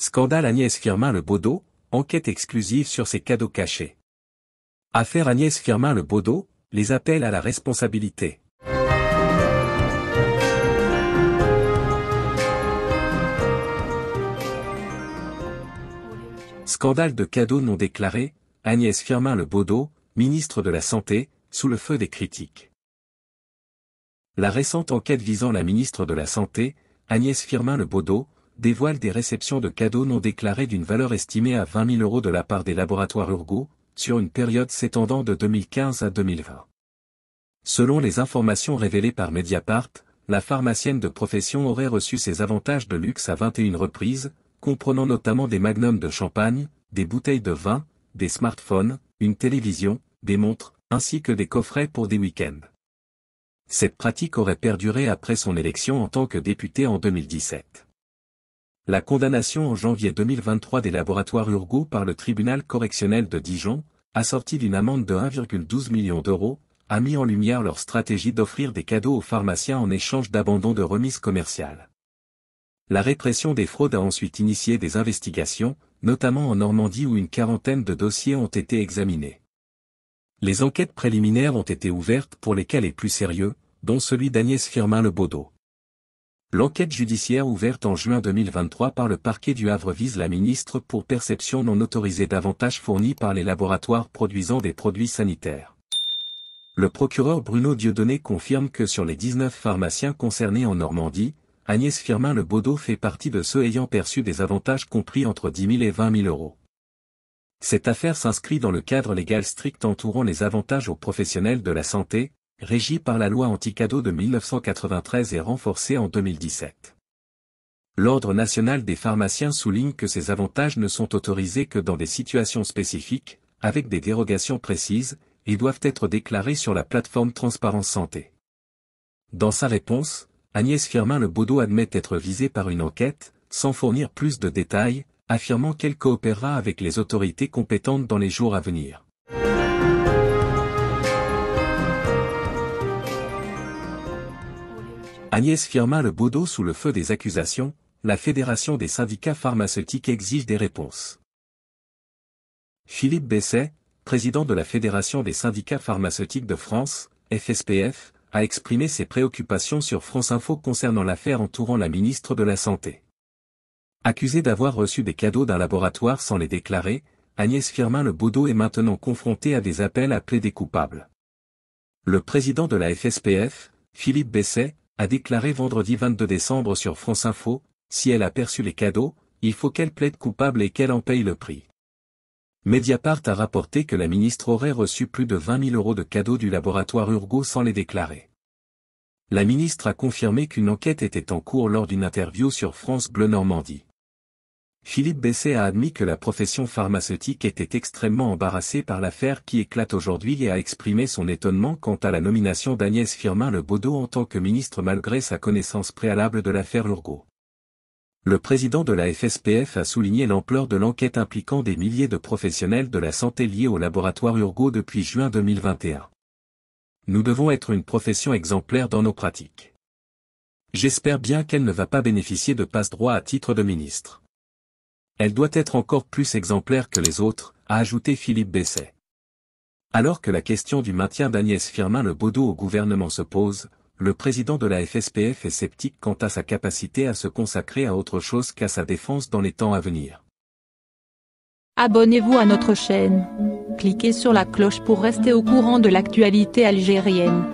Scandale Agnès Firmin Le Baudot, enquête exclusive sur ses cadeaux cachés. Affaire Agnès Firmin Le Baudot, les appels à la responsabilité. Scandale de cadeaux non déclarés, Agnès Firmin Le Baudot, ministre de la Santé, sous le feu des critiques. La récente enquête visant la ministre de la Santé, Agnès Firmin Le Baudot, dévoile des réceptions de cadeaux non déclarés d'une valeur estimée à 20 000 euros de la part des laboratoires Urgo, sur une période s'étendant de 2015 à 2020. Selon les informations révélées par Mediapart, la pharmacienne de profession aurait reçu ses avantages de luxe à 21 reprises, comprenant notamment des magnums de champagne, des bouteilles de vin, des smartphones, une télévision, des montres, ainsi que des coffrets pour des week-ends. Cette pratique aurait perduré après son élection en tant que députée en 2017. La condamnation en janvier 2023 des laboratoires Urgo par le tribunal correctionnel de Dijon, assortie d'une amende de 1,12 million d'euros, a mis en lumière leur stratégie d'offrir des cadeaux aux pharmaciens en échange d'abandon de remises commerciales. La répression des fraudes a ensuite initié des investigations, notamment en Normandie où une quarantaine de dossiers ont été examinés. Les enquêtes préliminaires ont été ouvertes pour les cas les plus sérieux, dont celui d'Agnès Firmin Le L'enquête judiciaire ouverte en juin 2023 par le parquet du Havre vise la ministre pour perception non autorisée d'avantages fournis par les laboratoires produisant des produits sanitaires. Le procureur Bruno Dieudonné confirme que sur les 19 pharmaciens concernés en Normandie, Agnès Firmin Le Baudot fait partie de ceux ayant perçu des avantages compris entre 10 000 et 20 000 euros. Cette affaire s'inscrit dans le cadre légal strict entourant les avantages aux professionnels de la santé, régie par la loi anti-cadeau de 1993 et renforcée en 2017. L'Ordre national des pharmaciens souligne que ces avantages ne sont autorisés que dans des situations spécifiques, avec des dérogations précises, et doivent être déclarés sur la plateforme Transparence Santé. Dans sa réponse, Agnès Firmin-Le admet être visée par une enquête, sans fournir plus de détails, affirmant qu'elle coopérera avec les autorités compétentes dans les jours à venir. Agnès Firmin Le Baudot sous le feu des accusations, la Fédération des syndicats pharmaceutiques exige des réponses. Philippe Besset, président de la Fédération des syndicats pharmaceutiques de France, FSPF, a exprimé ses préoccupations sur France Info concernant l'affaire entourant la ministre de la Santé. Accusée d'avoir reçu des cadeaux d'un laboratoire sans les déclarer, Agnès Firmin Le Baudot est maintenant confrontée à des appels à plaider coupable. Le président de la FSPF, Philippe Besset, a déclaré vendredi 22 décembre sur France Info, si elle a perçu les cadeaux, il faut qu'elle plaide coupable et qu'elle en paye le prix. Mediapart a rapporté que la ministre aurait reçu plus de 20 000 euros de cadeaux du laboratoire Urgo sans les déclarer. La ministre a confirmé qu'une enquête était en cours lors d'une interview sur France Bleu Normandie. Philippe Besset a admis que la profession pharmaceutique était extrêmement embarrassée par l'affaire qui éclate aujourd'hui et a exprimé son étonnement quant à la nomination d'Agnès Firmin-Le baudot en tant que ministre malgré sa connaissance préalable de l'affaire Urgo. Le président de la FSPF a souligné l'ampleur de l'enquête impliquant des milliers de professionnels de la santé liés au laboratoire Urgo depuis juin 2021. Nous devons être une profession exemplaire dans nos pratiques. J'espère bien qu'elle ne va pas bénéficier de passe-droit à titre de ministre. Elle doit être encore plus exemplaire que les autres, a ajouté Philippe Besset. Alors que la question du maintien d'Agnès Firmin-Le au gouvernement se pose, le président de la FSPF est sceptique quant à sa capacité à se consacrer à autre chose qu'à sa défense dans les temps à venir. Abonnez-vous à notre chaîne. Cliquez sur la cloche pour rester au courant de l'actualité algérienne.